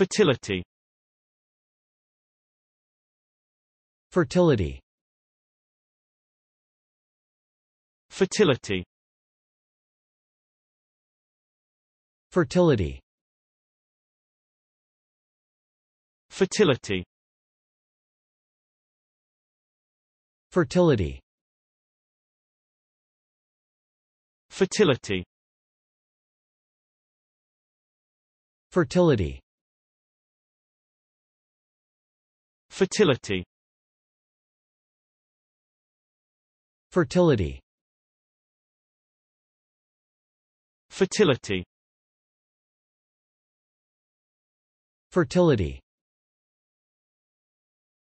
Fertility Fertility Fertility Fertility Fertility Fertility Fertility Fertility Fertility Fertility Fertility Fertility